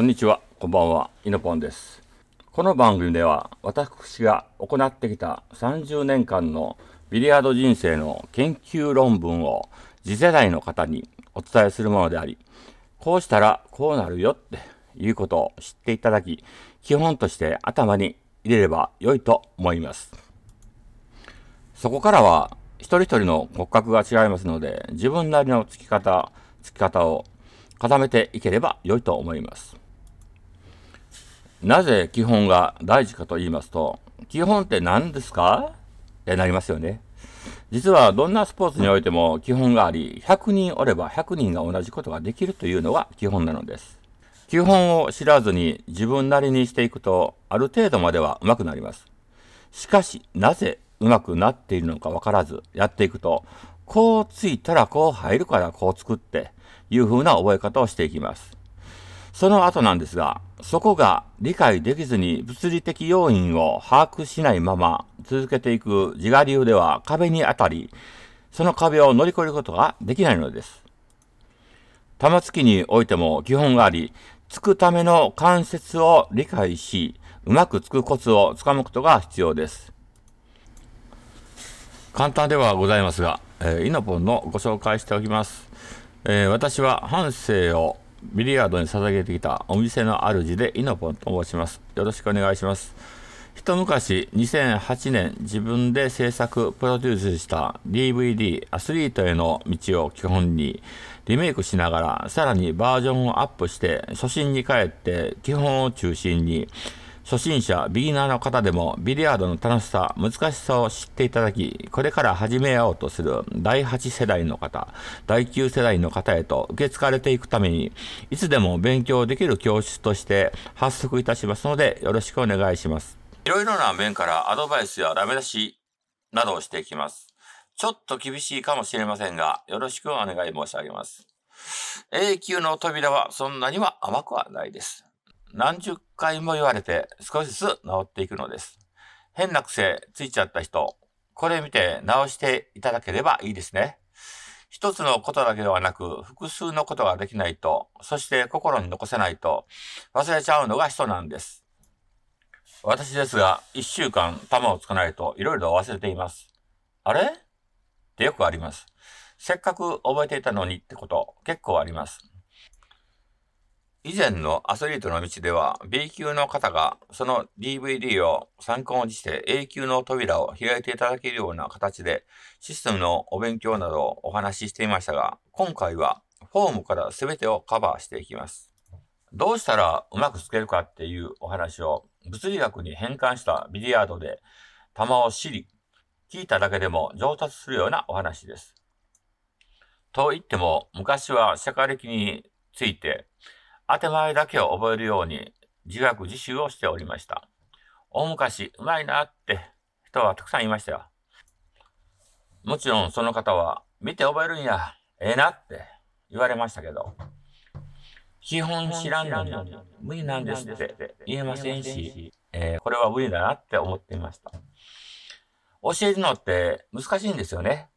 こんにちは、こんばんは、いのぽんです。この番組では、私が行ってきた30年間のビリヤード人生の研究論文を次世代の方にお伝えするものであり、こうしたらこうなるよっていうことを知っていただき、基本として頭に入れれば良いと思います。そこからは、一人一人の骨格が違いますので、自分なりのつき方、付き方を固めていければ良いと思います。なぜ基本が大事かと言いますと、基本って何ですかってなりますよね。実はどんなスポーツにおいても基本があり、100人おれば100人が同じことができるというのが基本なのです。基本を知らずに自分なりにしていくと、ある程度までは上手くなります。しかし、なぜ上手くなっているのかわからずやっていくと、こうついたらこう入るからこう作っていう風な覚え方をしていきます。その後なんですが、そこが理解できずに物理的要因を把握しないまま続けていく自我流では壁に当たり、その壁を乗り越えることができないのです。玉突きにおいても基本があり、突くための関節を理解し、うまく突くコツをつかむことが必要です。簡単ではございますが、えー、イノポンのご紹介しておきます。えー、私は半生をビリヤードに捧げてきたお店の主でイノポンと申します。よろしくお願いします。一昔2008年自分で制作プロデュースした DVD アスリートへの道を基本にリメイクしながらさらにバージョンをアップして初心に帰って基本を中心に初心者、ビギナーの方でもビリヤードの楽しさ、難しさを知っていただき、これから始めようとする第8世代の方、第9世代の方へと受け継がれていくために、いつでも勉強できる教室として発足いたしますので、よろしくお願いします。いろいろな面からアドバイスやダメ出しなどをしていきます。ちょっと厳しいかもしれませんが、よろしくお願い申し上げます。永久の扉はそんなには甘くはないです。何十回も言われて少しずつ治っていくのです。変な癖ついちゃった人、これ見て治していただければいいですね。一つのことだけではなく、複数のことができないと、そして心に残せないと、忘れちゃうのが人なんです。私ですが、一週間玉をつかないといろいろ忘れています。あれってよくあります。せっかく覚えていたのにってこと、結構あります。以前のアスリートの道では B 級の方がその DVD を参考にして A 級の扉を開いていただけるような形でシステムのお勉強などをお話ししていましたが今回はフォームから全てをカバーしていきます。どうしたらうまくつけるかっていうお話を物理学に変換したビリヤードで球を知り聞いただけでも上達するようなお話です。と言っても昔は社会的について当て前だけを覚えるように自学自習をしておりました。大昔、うまいなって人はたくさんいましたよ。もちろんその方は、見て覚えるんや、ええなって言われましたけど、基本知らんのに無理なんですって言えませんし、えー、これは無理だなって思っていました。教えるのって難しいんですよね。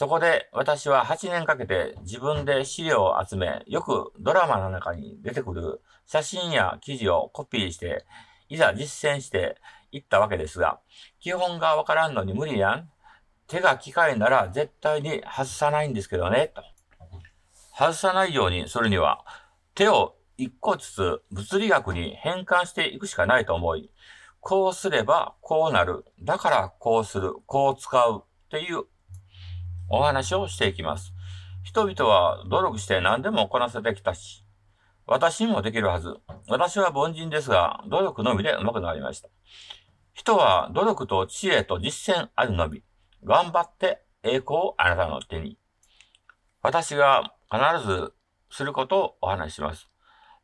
そこで私は8年かけて自分で資料を集め、よくドラマの中に出てくる写真や記事をコピーして、いざ実践していったわけですが、基本がわからんのに無理やん。手が機械なら絶対に外さないんですけどね、と。外さないようにするには、手を一個ずつ物理学に変換していくしかないと思い、こうすればこうなる。だからこうする。こう使う。っていうお話をしていきます。人々は努力して何でもこなせてきたし、私にもできるはず。私は凡人ですが、努力のみで上手くなりました。人は努力と知恵と実践あるのみ。頑張って栄光をあなたの手に。私が必ずすることをお話しします。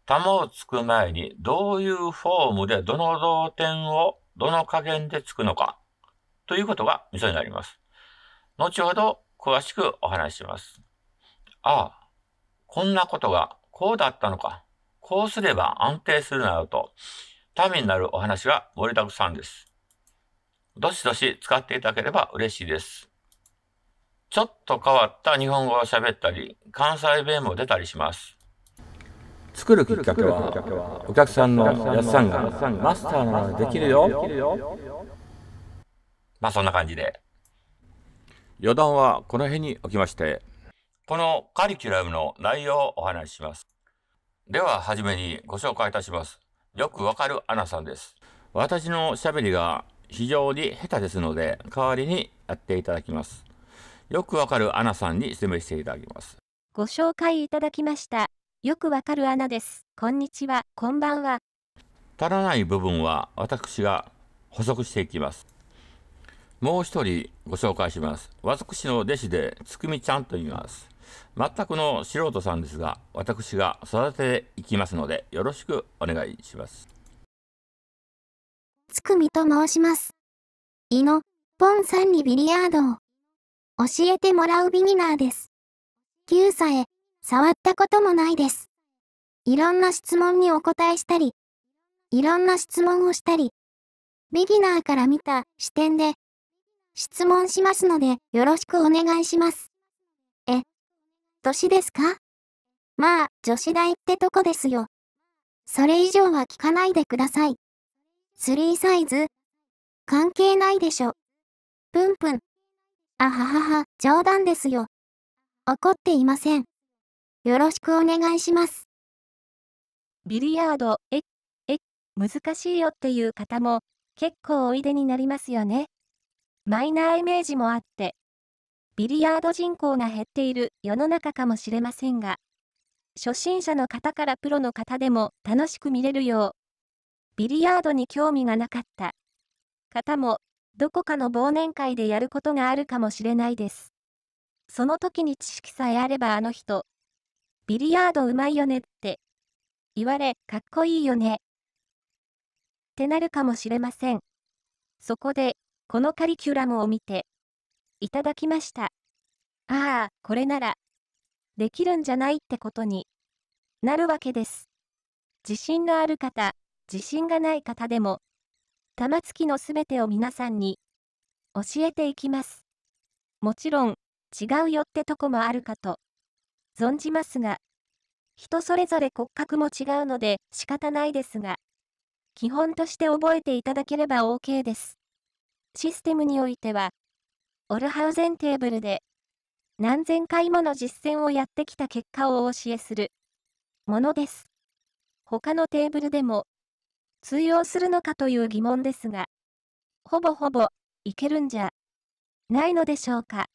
玉をつく前にどういうフォームでどの同点をどの加減でつくのかということが味噌になります。後ほど詳しくお話しします。ああ、こんなことがこうだったのか、こうすれば安定するなどと、ためになるお話が盛りだくさんです。どしどし使っていただければ嬉しいです。ちょっと変わった日本語を喋ったり、関西弁も出たりします。作るきっかけは、お客さんのやっさんがマスターならできるよ。まあそんな感じで。余談はこの辺におきまして、このカリキュラムの内容をお話しします。では、はめにご紹介いたします。よくわかるアナさんです。私のしゃべりが非常に下手ですので、代わりにやっていただきます。よくわかるアナさんに説明していただきます。ご紹介いただきました。よくわかるアナです。こんにちは、こんばんは。足らない部分は私が補足していきます。もう一人ご紹介します。私の弟子で、つくみちゃんと言います。全くの素人さんですが、私が育てていきますので、よろしくお願いします。つくみと申します。いの、ポンさんにビリヤードを。教えてもらうビギナーです。さ歳、触ったこともないです。いろんな質問にお答えしたり、いろんな質問をしたり、ビギナーから見た視点で質問しますので、よろしくお願いします。え、年ですかまあ、女子大ってとこですよ。それ以上は聞かないでください。スリーサイズ関係ないでしょ。プンプン。あははは、冗談ですよ。怒っていません。よろしくお願いします。ビリヤード、え、え、難しいよっていう方も結構おいでになりますよね。マイナーイメージもあって、ビリヤード人口が減っている世の中かもしれませんが、初心者の方からプロの方でも楽しく見れるよう、ビリヤードに興味がなかった方も、どこかの忘年会でやることがあるかもしれないです。その時に知識さえあればあの人、ビリヤードうまいよねって言われ、かっこいいよね。ってなるかもしれません。そこで、このカリキュラムを見て、いただきました。ああ、これなら、できるんじゃないってことになるわけです。自信がある方、自信がない方でも、玉突きのすべてを皆さんに教えていきます。もちろん、違うよってとこもあるかと存じますが、人それぞれ骨格も違うので仕方ないですが、基本として覚えていただければ OK です。システムにおいては、オルハウゼンテーブルで何千回もの実践をやってきた結果をお教えするものです。他のテーブルでも通用するのかという疑問ですが、ほぼほぼいけるんじゃないのでしょうか。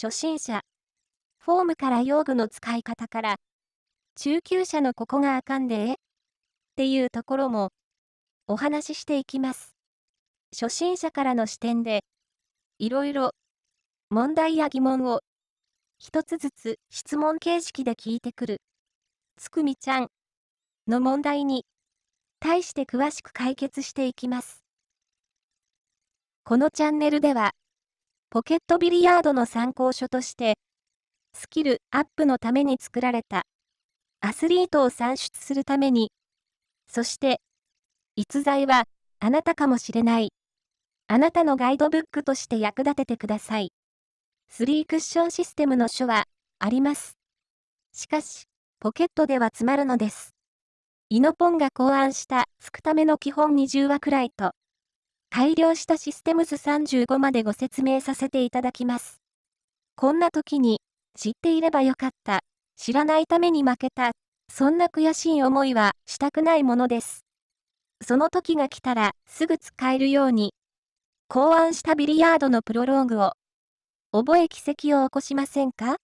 初心者、フォームから用具の使い方から、中級者のここがあかんでえっていうところもお話ししていきます。初心者からの視点で、いろいろ問題や疑問を一つずつ質問形式で聞いてくる。つくみちゃんの問題に対して詳しく解決していきます。このチャンネルでは、ポケットビリヤードの参考書として、スキルアップのために作られた、アスリートを算出するために、そして、逸材はあなたかもしれないあなたのガイドブックとして役立ててください。スリークッションシステムの書は、あります。しかし、ポケットでは詰まるのです。イノポンが考案した拭くための基本20話くらいと、改良したシステムズ35までご説明させていただきます。こんな時に、知っていればよかった、知らないために負けた、そんな悔しい思いはしたくないものです。その時が来たらすぐ使えるように考案したビリヤードのプロローグを、覚え奇跡を起こしませんか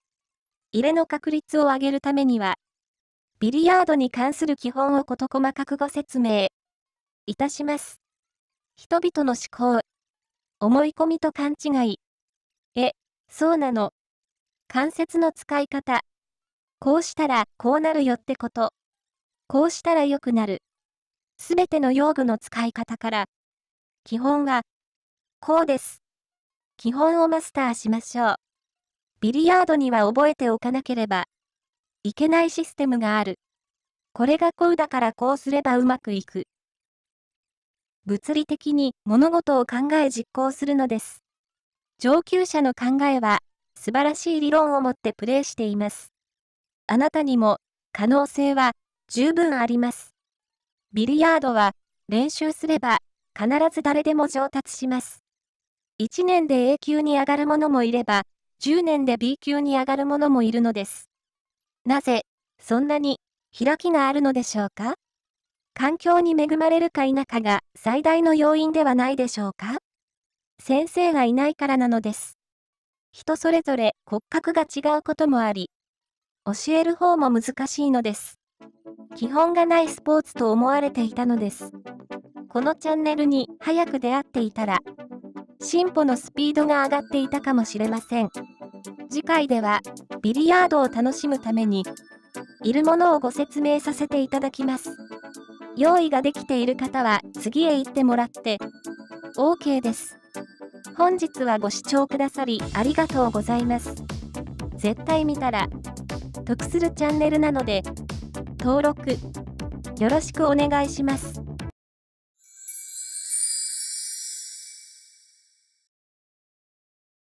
入れの確率を上げるためには、ビリヤードに関する基本を事細かくご説明いたします。人々の思考、思い込みと勘違い。え、そうなの。関節の使い方。こうしたらこうなるよってこと。こうしたら良くなる。すべての用具の使い方から。基本はこうです。基本をマスターしましょう。ビリヤードには覚えておかなければいけないシステムがある。これがこうだからこうすればうまくいく。物理的に物事を考え実行するのです。上級者の考えは素晴らしい理論を持ってプレーしています。あなたにも可能性は十分あります。ビリヤードは練習すれば必ず誰でも上達します。1年で A 級に上がるものもいれば、10年で B 級に上がるものもいるのです。なぜ、そんなに、開きがあるのでしょうか環境に恵まれるか否かが最大の要因ではないでしょうか先生がいないからなのです。人それぞれ骨格が違うこともあり、教える方も難しいのです。基本がないスポーツと思われていたのです。このチャンネルに早く出会っていたら、進歩のスピードが上がっていたかもしれません次回ではビリヤードを楽しむためにいるものをご説明させていただきます用意ができている方は次へ行ってもらって OK です本日はご視聴くださりありがとうございます絶対見たら得するチャンネルなので登録よろしくお願いします。